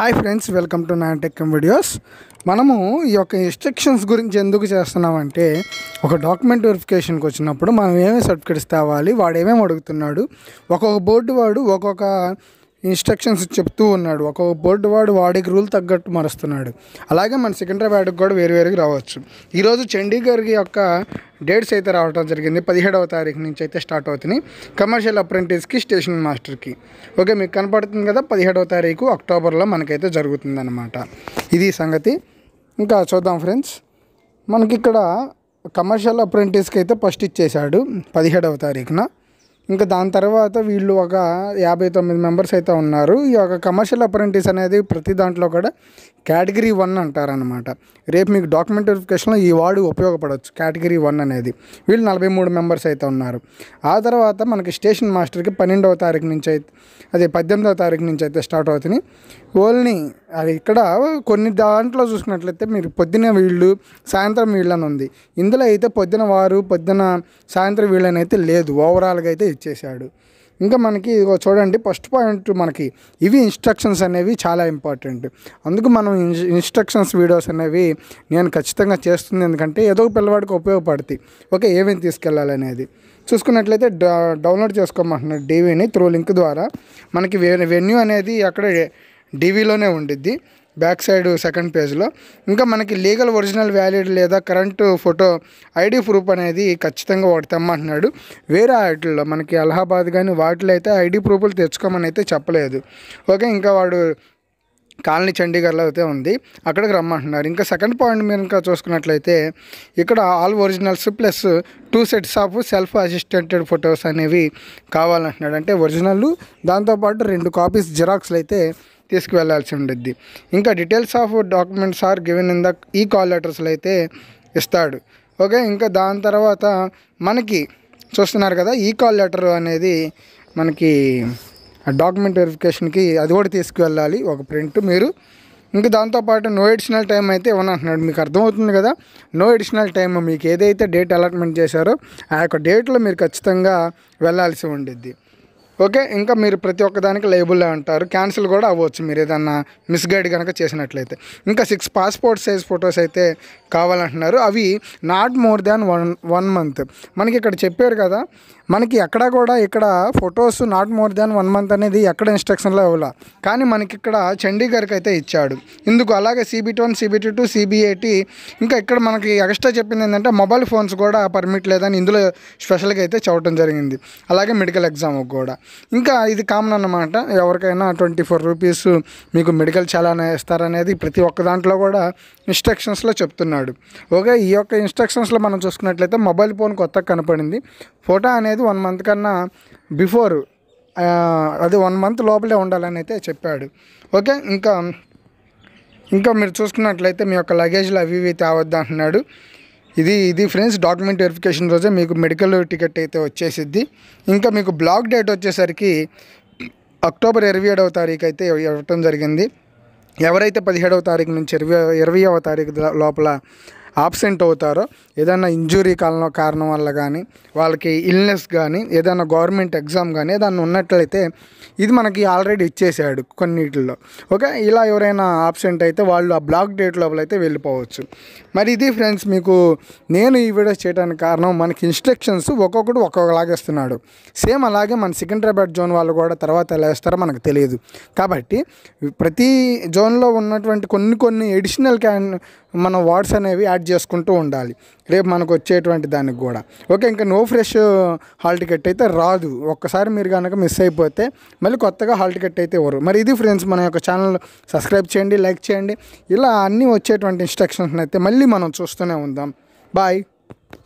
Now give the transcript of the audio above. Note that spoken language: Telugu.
హాయ్ ఫ్రెండ్స్ వెల్కమ్ టు నా టెక్ వీడియోస్ మనము ఈ యొక్క ఇన్స్ట్రక్షన్స్ గురించి ఎందుకు చేస్తున్నామంటే ఒక డాక్యుమెంట్ వెరిఫికేషన్కి వచ్చినప్పుడు మనం ఏమేమి సర్టిఫికేట్స్ తేవాలి వాడు ఏమేమి అడుగుతున్నాడు ఒక్కొక్క బోర్డు వాడు ఒక్కొక్క ఇన్స్ట్రక్షన్స్ చెప్తూ ఉన్నాడు ఒక్కొక్క బోర్డు వాడు వాడికి రూల్ తగ్గట్టు మరుస్తున్నాడు అలాగే మన సికింద్రాబాద్కి కూడా వేరు వేరుగా రావచ్చు ఈరోజు చండీగఢ్కి యొక్క డేట్స్ అయితే రావడం జరిగింది పదిహేడవ తారీఖు నుంచి అయితే స్టార్ట్ అవుతున్నాయి కమర్షియల్ అప్రెంటిస్కి స్టేషన్ మాస్టర్కి ఓకే మీకు కనపడుతుంది కదా పదిహేడవ తారీఖు అక్టోబర్లో మనకైతే అనమాట ఇది సంగతి ఇంకా చూద్దాం ఫ్రెండ్స్ మనకి ఇక్కడ కమర్షియల్ అప్రెంటిస్కి అయితే ఫస్ట్ ఇచ్చేశాడు పదిహేడవ తారీఖున ఇంకా దాని తర్వాత వీళ్ళు ఒక యాభై తొమ్మిది మెంబర్స్ అయితే ఉన్నారు ఈ యొక్క కమర్షియల్ అప్రెంటిస్ అనేది ప్రతి దాంట్లో కూడా కేటగిరీ వన్ అంటారనమాట రేపు మీకు డాక్యుమెంట్ వెరిఫికేషన్లో ఈ వార్డు ఉపయోగపడవచ్చు కేటగిరీ వన్ అనేది వీళ్ళు నలభై మూడు మెంబర్స్ అయితే ఉన్నారు ఆ తర్వాత మనకి స్టేషన్ మాస్టర్కి పన్నెండవ తారీఖు నుంచి అయితే అదే పద్దెనిమిదవ తారీఖు నుంచి అయితే స్టార్ట్ అవుతుంది ఓన్లీ అది ఇక్కడ కొన్ని దాంట్లో చూసుకున్నట్లయితే మీరు పొద్దున వీళ్ళు సాయంత్రం వీళ్ళని ఉంది ఇందులో అయితే పొద్దున వారు పొద్దున సాయంత్రం వీళ్ళని అయితే లేదు ఓవరాల్గా అయితే ఇచ్చేశాడు ఇంకా మనకి చూడండి ఫస్ట్ పాయింట్ మనకి ఇవి ఇన్స్ట్రక్షన్స్ అనేవి చాలా ఇంపార్టెంట్ అందుకు మనం ఇన్స్ట్రక్షన్స్ వీడియోస్ అనేవి నేను ఖచ్చితంగా చేస్తుంది ఎందుకంటే ఏదో పిల్లవాడికి ఉపయోగపడుతుంది ఓకే ఏమేమి తీసుకెళ్ళాలనేది చూసుకున్నట్లయితే డౌన్లోడ్ చేసుకోమంటున్నారు డీవీని త్రూ లింక్ ద్వారా మనకి వెన్యూ అనేది అక్కడ డీవీలోనే ఉండిద్ది బ్యాక్ సైడ్ సెకండ్ పేజ్లో ఇంకా మనకి లీగల్ ఒరిజినల్ వ్యాలిడ్ లేదా కరెంటు ఫోటో ఐడి ప్రూఫ్ అనేది ఖచ్చితంగా ఒకటి తెమ్మంటున్నాడు వేరే వాటిల్లో మనకి అలహాబాద్ కానీ వాటిలో అయితే ఐడి ప్రూఫ్లు తెచ్చుకోమని అయితే చెప్పలేదు ఓకే ఇంకా వాడు కాలనీ చండీగఢ్లో అయితే ఉంది అక్కడికి రమ్మంటున్నారు ఇంకా సెకండ్ పాయింట్ మీరు ఇంకా చూసుకున్నట్లయితే ఇక్కడ all originals plus two sets of self attested photos అనేవి కావాలంటున్నాడు అంటే ఒరిజినల్ దాంతోపాటు రెండు కాపీస్ జిరాక్స్లు అయితే తీసుకువెళ్లాల్సి ఉండిద్ది ఇంకా details of documents are given in the ఈ కాల్ లెటర్స్లో అయితే ఇస్తాడు ఓకే ఇంకా దాని తర్వాత మనకి చూస్తున్నారు కదా ఈ కాల్ లెటర్ అనేది మనకి డాక్యుమెంట్ వెరిఫికేషన్కి అది కూడా తీసుకువెళ్ళాలి ఒక ప్రింట్ మీరు ఇంకా దాంతోపాటు నో ఎడిషనల్ టైం అయితే ఇవ్వనంటున్నాడు మీకు అర్థమవుతుంది కదా నో ఎడిషనల్ టైం మీకు ఏదైతే డేట్ అలాట్మెంట్ చేశారో ఆ యొక్క డేట్లో మీరు ఖచ్చితంగా వెళ్ళాల్సి ఉండిద్ది ఓకే ఇంకా మీరు ప్రతి ఒక్కదానికి లేబుల్ అంటారు క్యాన్సిల్ కూడా అవ్వచ్చు మీరు ఏదన్నా మిస్గైడ్ కనుక చేసినట్లయితే ఇంకా సిక్స్ పాస్పోర్ట్ సైజ్ ఫొటోస్ అయితే కావాలంటున్నారు అవి not more than one one month మనకి ఇక్కడ చెప్పారు కదా మనకి ఎక్కడ కూడా ఇక్కడ photos not more than one month అనేది ఎక్కడ ఇన్స్ట్రక్షన్లో ఇవ్వాల కానీ మనకి ఇక్కడ చండీగఢ్కి అయితే ఇచ్చాడు ఇందుకు అలాగే CBT one CBT two CBIT ఇంకా ఇక్కడ మనకి ఎక్స్ట్రా చెప్పింది ఏంటంటే మొబైల్ ఫోన్స్ కూడా పర్మిట్ లేదని ఇందులో స్పెషల్గా అయితే చెప్పడం జరిగింది అలాగే మెడికల్ ఎగ్జామ్ కూడా ఇంకా ఇది కామన్ అన్నమాట ఎవరికైనా ట్వంటీ ఫోర్ రూపీస్ మీకు మెడికల్ చాలా ఇస్తారనేది ప్రతి ఒక్క దాంట్లో కూడా ఇన్స్ట్రక్షన్స్లో చెప్తున్నాడు ఓకే ఈ యొక్క ఇన్స్ట్రక్షన్స్లో మనం చూసుకున్నట్లయితే మొబైల్ ఫోన్ కొత్తగా కనపడింది ఫోటో అనేది అనేది వన్ మంత్ కన్నా బిఫోర్ అది వన్ మంత్ లోపలే ఉండాలని అయితే చెప్పాడు ఓకే ఇంకా ఇంకా మీరు చూసుకున్నట్లయితే మీ యొక్క లగేజ్లు అవి ఇవి తేవద్దు అంటున్నాడు ఇది ఇది ఫ్రెండ్స్ డాక్యుమెంట్ వెరిఫికేషన్ రోజే మీకు మెడికల్ టికెట్ అయితే వచ్చేసిద్ది ఇంకా మీకు బ్లాక్ డేట్ వచ్చేసరికి అక్టోబర్ ఇరవై ఏడవ తారీఖు అయితే ఇవ్వటం జరిగింది ఎవరైతే పదిహేడవ తారీఖు నుంచి ఇరవై ఇరవైవ తారీఖు లోపల ఆబ్సెంట్ అవుతారో ఏదైనా ఇంజురీ కాలం కారణం వల్ల కానీ వాళ్ళకి ఇల్నెస్ కానీ ఏదైనా గవర్నమెంట్ ఎగ్జామ్ కానీ ఏదైనా ఉన్నట్లయితే ఇది మనకి ఆల్రెడీ ఇచ్చేసాడు కొన్నిటిలో ఓకే ఇలా ఎవరైనా ఆబ్సెంట్ అయితే వాళ్ళు ఆ బ్లాక్ డేట్ లోపల అయితే వెళ్ళిపోవచ్చు మరి ఇది ఫ్రెండ్స్ మీకు నేను ఈ వీడియో చేయడానికి కారణం మనకి ఇన్స్ట్రక్షన్స్ ఒక్కొక్కటి ఒక్కొక్కలాగే ఇస్తున్నాడు సేమ్ అలాగే మన సికింద్రాబాద్ జోన్ వాళ్ళు కూడా తర్వాత ఎలా వేస్తారో మనకు తెలియదు కాబట్టి ప్రతి జోన్లో ఉన్నటువంటి కొన్ని కొన్ని ఎడిషనల్ క్యాన్ మన వార్డ్స్ అనేవి యాడ్ చేసుకుంటూ ఉండాలి రేపు మనకు వచ్చేటువంటి దానికి కూడా ఓకే ఇంకా నో ఫ్రెష్ హాల్ టికెట్ అయితే రాదు ఒక్కసారి మీరు కనుక మిస్ అయిపోతే మళ్ళీ కొత్తగా హాల్ టికెట్ అయితే ఇవ్వరు మరి ఇది ఫ్రెండ్స్ మన యొక్క ఛానల్ సబ్స్క్రైబ్ చేయండి లైక్ చేయండి ఇలా అన్నీ వచ్చేటువంటి ఇన్స్ట్రక్షన్స్ అయితే మళ్ళీ మనం చూస్తూనే ఉందాం బాయ్